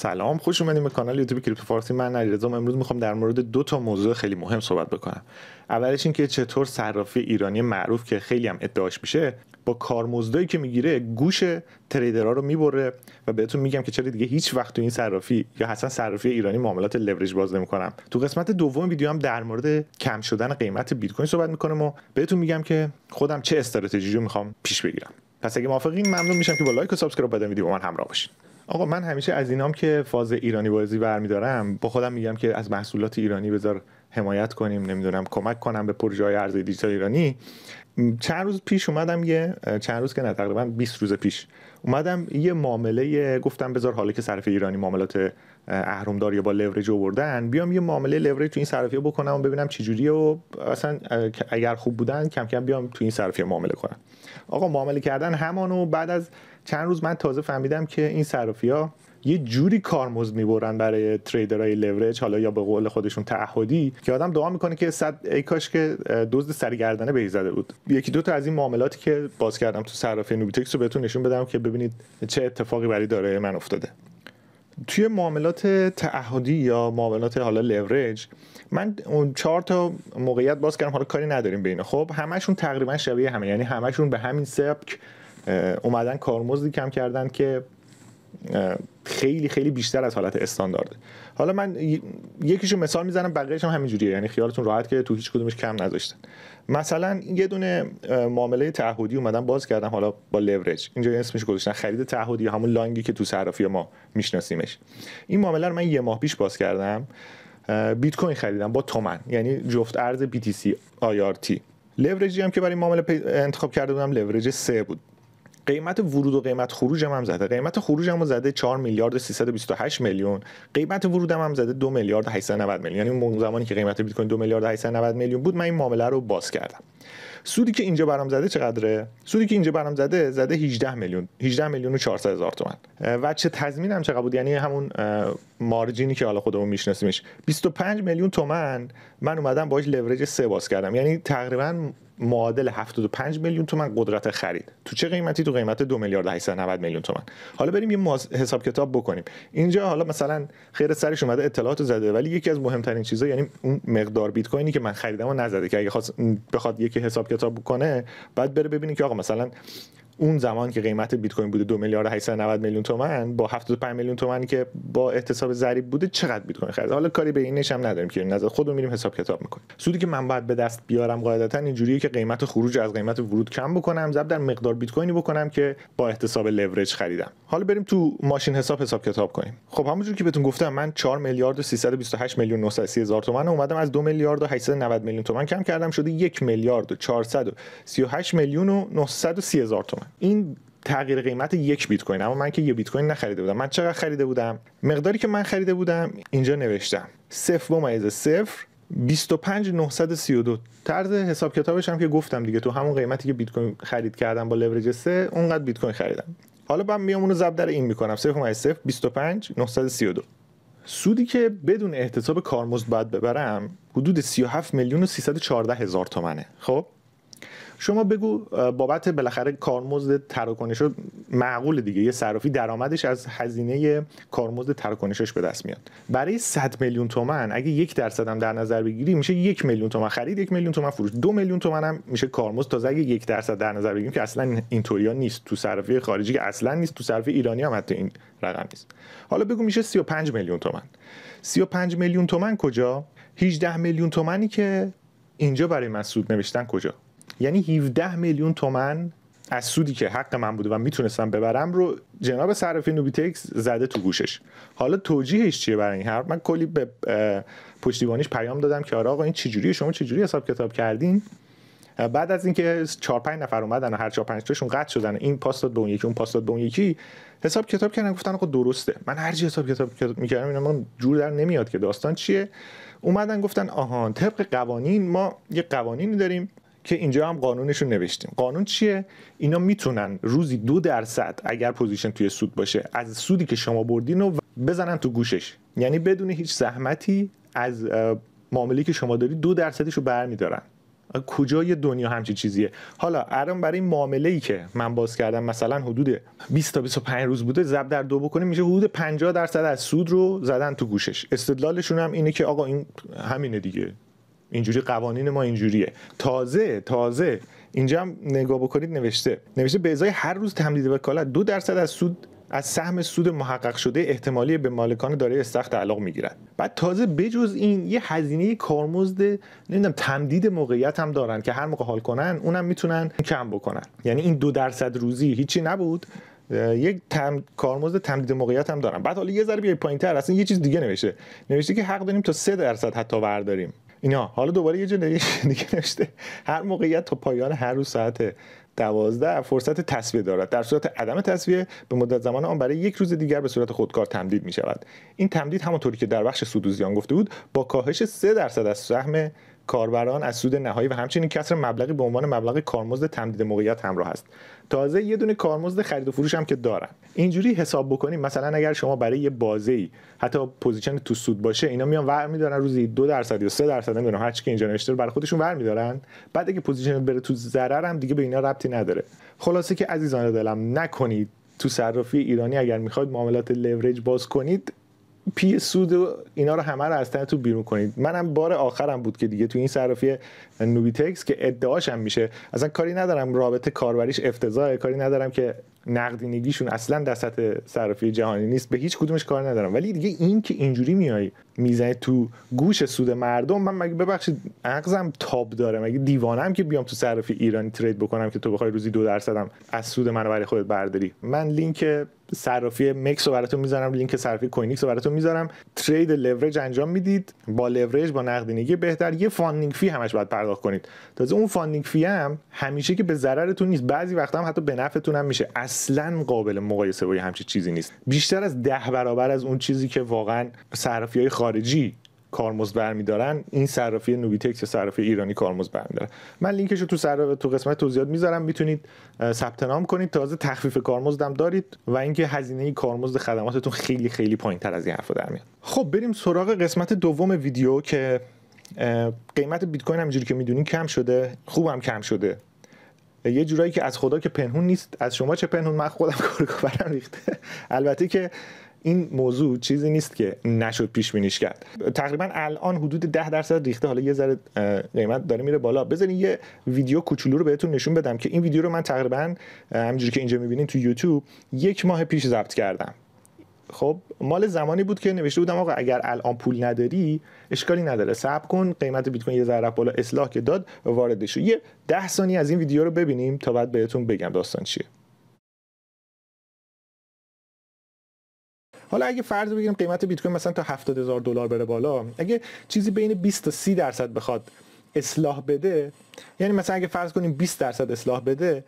سلام خوش اومدیم به کانال یوتیوب کریپتو فارسی من علیرضا امروز میخوام در مورد دو تا موضوع خیلی مهم صحبت بکنم اولش اینکه چطور صرافی ایرانی معروف که خیلی هم ادعاش میشه با کارمزدایی که میگیره گوش تریدرها رو میبره و بهتون میگم که چرا دیگه هیچ وقت تو این صرافی یا حسن صرافی ایرانی معاملات لورج باز نمیکنم تو قسمت دوم ویدیو هم در مورد کم شدن قیمت بیت کوین صحبت میکنم و بهتون میگم که خودم چه استراتژی رو میخوام پیش بگیرم پس اگه موافقین ممنون میشم که با لایک و سابسکرایب بدن ویدیو با من همراه باشین آقا من همیشه از اینام که فاز ایرانی بازی برمیدارم با خودم میگم که از محصولات ایرانی بذار حمایت کنیم نمیدونم کمک کنم به پروژه های ارز دیجیتال ایرانی چند روز پیش اومدم یه چند روز که نه تقریبا 20 روز پیش اومدم یه معامله گفتم بذار حالا که صرف ایرانی معاملات یا با لورج آوردن بیام یه معامله لورج تو این صرافی بکنم و ببینم چه جوریه و اصلا اگر خوب بودن کم کم بیام تو این صرافی معامله کنم آقا معامله کردن و بعد از چند روز من تازه فهمیدم که این صرافی یه جوری کارمز میبرن برای تریدرهای لورج حالا یا به قول خودشون تعهدی که آدم دعا میکنه که صد ای کاش که دزد سرگردنه به زده بود یکی دو تا از این معاملاتی که باز کردم تو صرافی نوبیتکس رو بهتون نشون بدم که ببینید چه اتفاقی برای داره من افتاده توی معاملات تعهدی یا معاملات حالا لورج من اون چهار تا موقعیت باز کردم حالا کاری نداریم بین خب همشون تقریبا شبیه همه یعنی همشون به همین سبک اومدن کارمزدی کم کردن که خیلی خیلی بیشتر از حالت استاندارده حالا من یکیشو مثال میزنم بقیه‌ش هم همینجوریه یعنی خیالتون راحت که تو هیچ کدومش کم نذاشتن مثلا یه دونه معامله تعهدی اومدن باز کردم حالا با لورج اینجا اسمش گذاشتن خرید تعهدی همون لانگی که تو صرافی ما میشناسیمش این معامله رو من یه ماه پیش باز کردم بیت کوین خریدم با تومن یعنی جفت ارز BTC IRT لورجی هم که برای معامله انتخاب کرده بودم لورج 3 بود قیمت ورود و قیمت خروجم هم زده قیمت خروج هم زده 4 میلیارد 328 میلیون قیمت ورود هم زده 2 میلیارد 890 میلیون یعنی اون زمانی که قیمت بیت کوین 2 میلیارد 890 میلیون بود من این معامله رو باز کردم سودی که اینجا برام زده چقدره سودی که اینجا برام زده زده 18 میلیون 18 میلیون و 400 هزار تومان و چه هم چقدر بود یعنی همون مارجینی که حالا خودمون میشناسیمش 25 میلیون تومن من اومدم باهاش لورج 3 باز کردم یعنی تقریبا معادل 75 میلیون تومن قدرت خرید تو چه قیمتی تو قیمت 2 میلیارد 890 میلیون تومن حالا بریم یه حساب کتاب بکنیم اینجا حالا مثلا خیر سرش اومده اطلاعات زده ولی یکی از مهمترین چیزا یعنی اون مقدار بیت کوینی که من خریدم نزده که اگه خواست بخواد یکی حساب کتاب بکنه بعد بره ببینی که آقا مثلا اون زمان که قیمت بیت کوین بوده 2 میلیارد 890 میلیون تومن با 75 میلیون تومانی که با احتساب ضریب بوده چقدر بیت کوین خرید حالا کاری به این هم نداریم که نظر خودمون میریم حساب کتاب میکنیم سودی که من باید به دست بیارم قاعدتا اینجوریه که قیمت خروج از قیمت ورود کم بکنم ضرب در مقدار بیت کوینی بکنم که با احتساب لورج خریدم حالا بریم تو ماشین حساب حساب کتاب کنیم خب همونجوری که بهتون گفتم من 4 میلیارد و 328 میلیون 930 هزار تومن اومدم از 2 میلیارد و 890 میلیون تومن کم کردم شده 1 میلیارد و 438 میلیون و 930 هزار تومان این تغییر قیمت یک بیت کوین اما من که یه بیت کوین نخریده بودم من چقدر خریده بودم مقداری که من خریده بودم اینجا نوشتم صفر از صفر 25932 طرز حساب کتابش هم که گفتم دیگه تو همون قیمتی که بیت کوین خرید کردم با لورج 3 اونقدر بیت کوین خریدم حالا من میام اونو ضرب در این میکنم 0.0 25 سودی که بدون احتساب کارمزد باید ببرم حدود 37 میلیون و 314 هزار تومنه خب شما بگو بابت بالاخره کارمزد تراکنش معقول دیگه یه صرافی درآمدش از هزینه کارمزد تراکنشش به دست میاد برای 100 میلیون تومن اگه یک درصد هم در نظر بگیری میشه یک میلیون تومان خرید یک میلیون تومن فروش دو میلیون تومن هم میشه کارمزد تازه اگه یک درصد در نظر بگیریم که اصلا اینطوریا نیست تو صرافی خارجی که اصلا نیست تو صرافی ایرانی هم حتی این رقم نیست حالا بگو میشه 35 میلیون تومن 35 میلیون تومن کجا 18 میلیون تومانی که اینجا برای مسعود نوشتن کجا یعنی 17 میلیون تومن از سودی که حق من بوده و میتونستم ببرم رو جناب صرافی نوبیتکس زده تو گوشش حالا توجیهش چیه برای این حرف من کلی به پشتیبانیش پیام دادم که آره آقا این چجوریه شما چجوری حساب کتاب کردین بعد از اینکه 4 5 نفر اومدن و هر 4 پنج تاشون قطع شدن این پاس داد به اون یکی اون پاس داد به اون یکی حساب کتاب کردن گفتن آقا درسته من هر چی حساب کتاب میکردم اینا من جور در نمیاد که داستان چیه اومدن گفتن آهان طبق قوانین ما یه قوانینی داریم که اینجا هم قانونش رو نوشتیم قانون چیه اینا میتونن روزی دو درصد اگر پوزیشن توی سود باشه از سودی که شما بردین رو بزنن تو گوشش یعنی بدون هیچ زحمتی از معاملی که شما دارید دو درصدش رو برمیدارن کجای دنیا همچی چیزیه حالا الان برای معامله ای که من باز کردم مثلا حدود 20 تا 25 روز بوده زب در دو بکنه میشه حدود 50 درصد از سود رو زدن تو گوشش استدلالشون هم اینه که آقا این همینه دیگه اینجوری قوانین ما اینجوریه تازه تازه اینجا هم نگاه بکنید نوشته نوشته به ازای هر روز تمدید وکالت دو درصد از سود از سهم سود محقق شده احتمالی به مالکان دارای استخ تعلق میگیرد بعد تازه بجز این یه هزینه کارمزد نمیدونم تمدید موقعیت هم دارن که هر موقع حال کنن اونم میتونن کم بکنن یعنی این دو درصد روزی هیچی نبود یک تم... کارمزد تمدید موقعیت هم دارن بعد حالا یه ذره بیای پایینتر اصلا یه چیز دیگه نوشته نوشته که حق داریم تا سه درصد حتی برداریم اینا حالا دوباره یه جنریش دیگه نوشته هر موقعیت تا پایان هر روز ساعت دوازده فرصت تصویه دارد در صورت عدم تصویه به مدت زمان آن برای یک روز دیگر به صورت خودکار تمدید می شود این تمدید همانطوری که در بخش سودوزیان گفته بود با کاهش 3 درصد از سهم کاربران از سود نهایی و همچنین کسر مبلغی به عنوان مبلغ کارمزد تمدید موقعیت همراه است تازه یه دونه کارمزد خرید و فروش هم که دارن اینجوری حساب بکنیم مثلا اگر شما برای یه بازه حتی پوزیشن تو سود باشه اینا میان ور میدارن روزی دو درصد یا سه درصد نمیدونم هر چی که اینجا نوشته برای خودشون ور میدارن بعد اگه پوزیشن بره تو ضرر هم دیگه به اینا ربطی نداره خلاصه که عزیزان دلم نکنید تو صرافی ایرانی اگر میخواید معاملات لورج باز کنید پی سود و اینا رو همه رو از تو بیرون کنید منم بار آخرم بود که دیگه تو این صرافی نوبیتکس که ادعاش هم میشه اصلا کاری ندارم رابطه کاربریش افتضاحه کاری ندارم که نقدینگیشون اصلا در سطح صرافی جهانی نیست به هیچ کدومش کار ندارم ولی دیگه این که اینجوری میای میزنی تو گوش سود مردم من مگه ببخشید عقزم تاب داره مگه دیوانم که بیام تو صرافی ایرانی ترید بکنم که تو بخوای روزی دو درصدم از سود من برای خودت برداری من لینک صرافی مکس رو براتون میذارم لینک صرافی کوینیکس رو براتون میذارم ترید لورج انجام میدید با لورج با نقدینگی بهتر یه فاندینگ فی همش باید پرداخت کنید تازه اون فاندینگ فی هم همیشه که به ضررتون نیست بعضی وقتا هم حتی به نفعتون هم میشه اصلا قابل مقایسه با همچی چیزی نیست بیشتر از ده برابر از اون چیزی که واقعا صرافی های خارجی کارمز برمیدارن این صرافی نوبیتکس یا صرافی ایرانی کارمز برمیدارن من لینکش رو تو سر... تو قسمت توضیحات میذارم میتونید ثبت نام کنید تازه تخفیف کارمزدم دارید و اینکه هزینه کارمزد خدماتتون خیلی خیلی تر از این حرفا در میاد خب بریم سراغ قسمت دوم ویدیو که قیمت بیت کوین جوری که میدونین کم شده خوبم کم شده یه جورایی که از خدا که پنهون نیست از شما چه پنهون من خودم ریخته البته که این موضوع چیزی نیست که نشد پیش بینیش کرد تقریبا الان حدود 10 درصد ریخته حالا یه ذره قیمت داره میره بالا بذارین یه ویدیو کوچولو رو بهتون نشون بدم که این ویدیو رو من تقریبا همینجوری که اینجا میبینین تو یوتیوب یک ماه پیش ضبط کردم خب مال زمانی بود که نوشته بودم آقا اگر الان پول نداری اشکالی نداره صبر کن قیمت بیت کوین یه ذره بالا اصلاح که داد وارد شو یه 10 ثانیه از این ویدیو رو ببینیم تا بعد بهتون بگم داستان چیه حالا اگه فرض بگیریم قیمت بیت کوین مثلا تا 70000 دلار بره بالا اگه چیزی بین 20 تا 30 درصد بخواد اصلاح بده یعنی مثلا اگه فرض کنیم 20 درصد اصلاح بده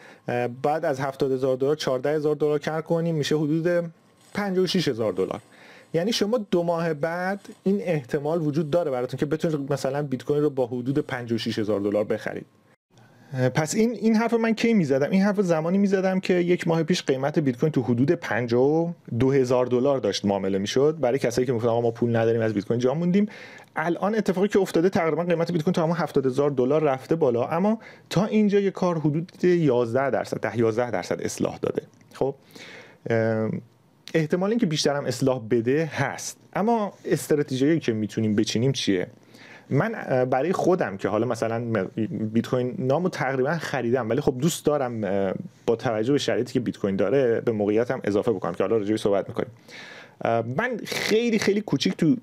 بعد از 70000 دلار 14000 دلار کار کنیم میشه حدود 56 هزار دلار یعنی شما دو ماه بعد این احتمال وجود داره براتون که بتونید مثلا بیت کوین رو با حدود 56 هزار دلار بخرید پس این این حرف من کی زدم این حرف زمانی زدم که یک ماه پیش قیمت بیت کوین تو حدود 52000 هزار دلار داشت معامله میشد برای کسایی که میگفتن ما پول نداریم از بیت کوین جا موندیم الان اتفاقی که افتاده تقریبا قیمت بیت کوین تا همون 70 هزار دلار رفته بالا اما تا اینجا یه کار حدود 11 درصد 10 11 درصد اصلاح داده خب احتمال اینکه بیشتر هم اصلاح بده هست اما استراتژیایی که میتونیم بچینیم چیه من برای خودم که حالا مثلا بیت کوین نامو تقریبا خریدم ولی خب دوست دارم با توجه به شرایطی که بیت کوین داره به موقعیتم اضافه بکنم که حالا راجعش صحبت میکنیم من خیلی خیلی کوچیک تو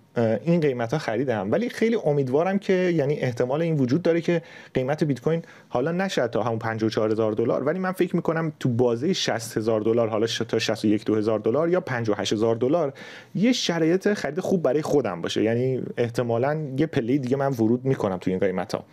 این قیمت ها خریدم ولی خیلی امیدوارم که یعنی احتمال این وجود داره که قیمت بیت کوین حالا نشه تا همون 54000 دلار ولی من فکر میکنم تو بازه 60000 دلار حالا تا 61 2000 دلار یا 58000 دلار یه شرایط خرید خوب برای خودم باشه یعنی احتمالا یه پلی دیگه من ورود میکنم تو این قیمت ها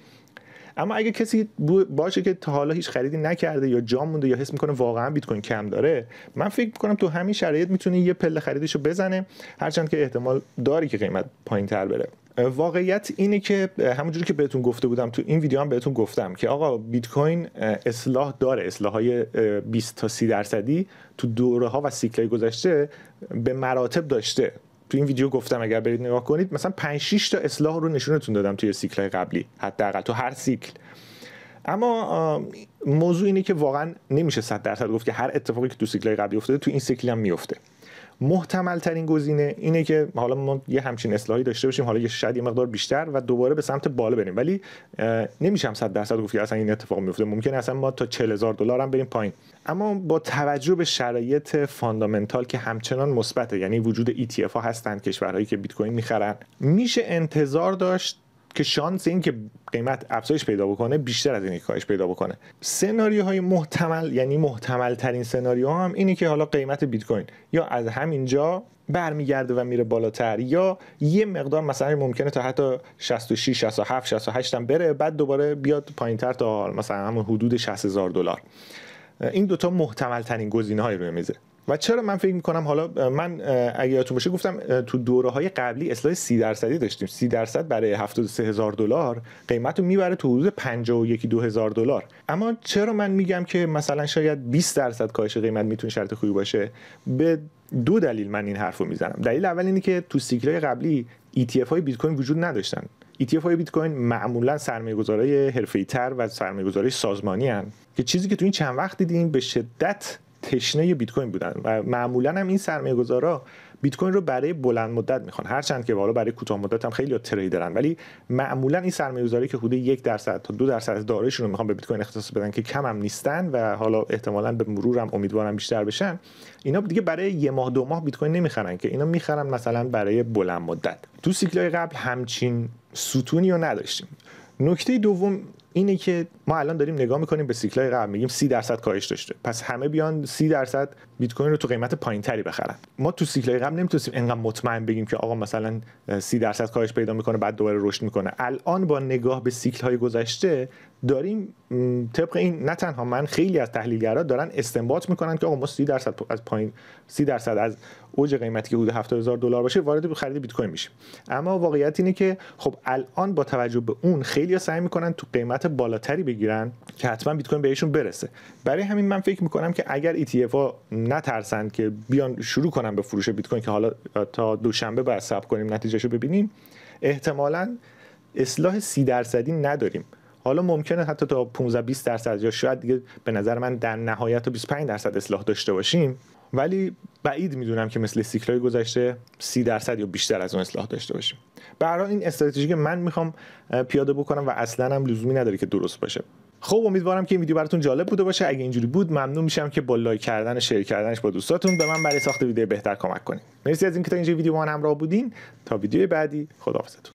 اما اگه کسی باشه که تا حالا هیچ خریدی نکرده یا جام مونده یا حس میکنه واقعا بیت کوین کم داره من فکر میکنم تو همین شرایط میتونه یه پله رو بزنه هرچند که احتمال داری که قیمت پایین تر بره واقعیت اینه که همونجوری که بهتون گفته بودم تو این ویدیو هم بهتون گفتم که آقا بیت کوین اصلاح داره اصلاح های 20 تا 30 درصدی تو دوره ها و سیکل گذشته به مراتب داشته تو این ویدیو گفتم اگر برید نگاه کنید مثلا 5 6 تا اصلاح رو نشونتون دادم توی سیکل قبلی حداقل تو هر سیکل اما موضوع اینه که واقعا نمیشه 100 درصد گفت که هر اتفاقی که تو سیکل قبلی افتاده تو این سیکل هم میفته محتمل ترین گزینه اینه که حالا ما یه همچین اصلاحی داشته باشیم حالا یه شاید یه مقدار بیشتر و دوباره به سمت بالا بریم ولی نمیشم 100 درصد گفت که اصلا این اتفاق میفته ممکن اصلا ما تا 40000 دلار هم بریم پایین اما با توجه به شرایط فاندامنتال که همچنان مثبته یعنی وجود ETF ها هستند کشورهایی که بیت کوین میخرن میشه انتظار داشت که شانس این که قیمت افزایش پیدا بکنه بیشتر از اینکه که کاهش پیدا بکنه سناریوهای محتمل یعنی محتمل ترین سناریو هم اینه که حالا قیمت بیت کوین یا از همینجا برمیگرده و میره بالاتر یا یه مقدار مثلا ممکنه تا حتی 66 67 68 هم بره بعد دوباره بیاد پایینتر تا مثلا همون حدود 60000 دلار این دوتا محتمل ترین گزینه های روی میزه و چرا من فکر میکنم حالا من اگه یادتون باشه گفتم تو دوره های قبلی اصلاح سی درصدی داشتیم سی درصد برای 73 هزار دلار قیمت رو میبره تو حدود 51 دو هزار دلار اما چرا من میگم که مثلا شاید 20 درصد کاهش قیمت میتونه شرط خوبی باشه به دو دلیل من این حرف رو میزنم دلیل اول اینه که تو های قبلی ETF های بیت کوین وجود نداشتن ETF های بیت کوین معمولا سرمایه‌گذارای حرفه‌ای‌تر و سرمایه‌گذاری سازمانی هن. که چیزی که تو این چند وقت دیدیم به شدت تشنه بیت کوین بودن و معمولا هم این سرمایه گذارا بیت کوین رو برای بلند مدت میخوان هرچند که حالا برای کوتاه مدت هم خیلی تریدرن ولی معمولا این سرمایه گذاری که حدود یک درصد تا دو درصد از رو میخوان به بیت کوین اختصاص بدن که کم هم نیستن و حالا احتمالا به مرور هم امیدوارم بیشتر بشن اینا دیگه برای یه ماه دو ماه بیت کوین نمیخرن که اینا میخرن مثلا برای بلند مدت تو های قبل همچین ستونی رو نداشتیم نکته دوم اینه که ما الان داریم نگاه میکنیم به های قبل میگیم سی درصد کاهش داشته پس همه بیان سی درصد بیت کوین رو تو قیمت پایینتری بخرن ما تو سیکلای قبل نمیتونستیم انقدر مطمئن بگیم که آقا مثلا سی درصد کاهش پیدا میکنه بعد دوباره رشد میکنه الان با نگاه به سیکل های گذشته داریم طبق این نه تنها من خیلی از تحلیلگرا دارن استنباط میکنن که آقا ما 30 درصد از پایین 30 درصد از اوج قیمتی که حدود 70000 دلار باشه وارد خرید بیت کوین میشیم اما واقعیت اینه که خب الان با توجه به اون خیلی سعی میکنن تو قیمت بالاتری بگیرن که حتما بیت کوین بهشون برسه برای همین من فکر میکنم که اگر ETF ها نترسن که بیان شروع کنن به فروش بیت کوین که حالا تا دوشنبه بعد صبر کنیم نتیجهشو ببینیم احتمالا اصلاح 30 درصدی نداریم حالا ممکنه حتی تا 15 20 درصد یا شاید دیگه به نظر من در نهایت تا 25 درصد اصلاح داشته باشیم ولی بعید میدونم که مثل سیکلای گذشته 30 درصد یا بیشتر از اون اصلاح داشته باشیم برای این استراتژی که من میخوام پیاده بکنم و اصلا هم لزومی نداره که درست باشه خب امیدوارم که این ویدیو براتون جالب بوده باشه اگه اینجوری بود ممنون میشم که با لایک کردن و شیر کردنش با دوستاتون به من برای ساخت ویدیو بهتر کمک کنید مرسی از اینکه تا اینجا ویدیو با من همراه بودین تا ویدیو بعدی خداحافظتون